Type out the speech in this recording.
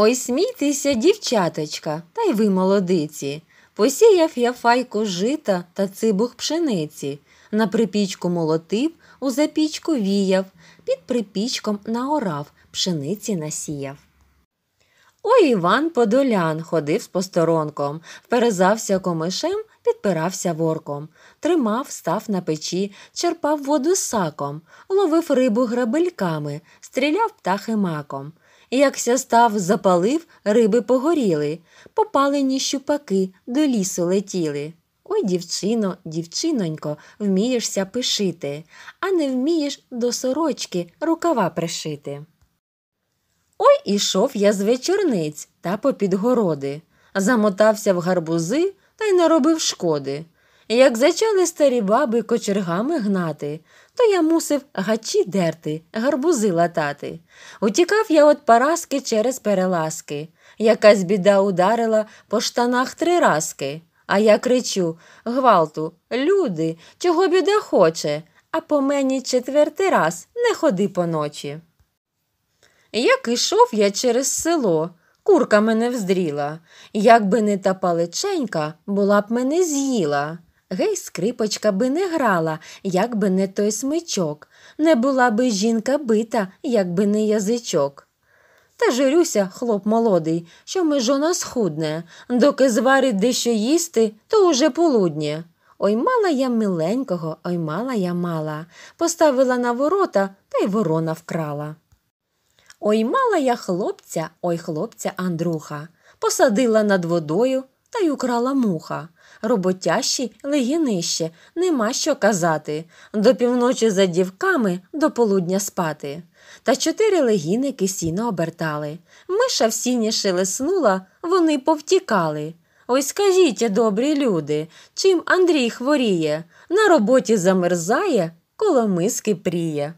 Ой смійтеся, дівчаточка, та й ви молодиці. Посіяв я файку жита та цибух пшениці. На припічку молотив, у запічку віяв, під припічком наорав, пшениці насіяв. Ой Іван Подолян ходив з посторонком, вперезався комишем, підпирався ворком, тримав, став на печі, черпав воду саком, ловив рибу грабельками, стріляв птахи маком. Як ся став запалив, риби погоріли, попалені щупаки до лісу летіли. Ой, дівчино, дівчинонько, вмієшся пишити, а не вмієш до сорочки рукава пришити. Ой ішов я з вечорниць та попід городи, замотався в гарбузи та й наробив шкоди. Як зачали старі баби кочергами гнати, то я мусив гачі дерти, гарбузи латати. Утікав я от Параски через переласки. Якась біда ударила по штанах три разки. А я кричу Гвалту, люди, чого біда хоче, а по мені четвертий раз не ходи поночі. Як ішов я через село, курка мене вздріла. Якби не та паличенька, була б мене з'їла. Гей, скрипочка би не грала, якби не той смичок, не була би жінка бита, якби не язичок. Та жирюся, хлоп молодий, що межона схудне, доки зварить дещо їсти, то уже полуднє. Ой мала я миленького, ой мала я мала, поставила на ворота та й ворона вкрала. Ой мала я хлопця, ой хлопця Андруха, посадила над водою та й украла муха. Роботящі легінище, нема що казати. До півночі за дівками, до полудня спати. Та чотири легіники сіно обертали. Миша в сіні шелеснула, вони повтікали. Ось скажіть, добрі люди, чим Андрій хворіє, на роботі замерзає, коло миски пріє.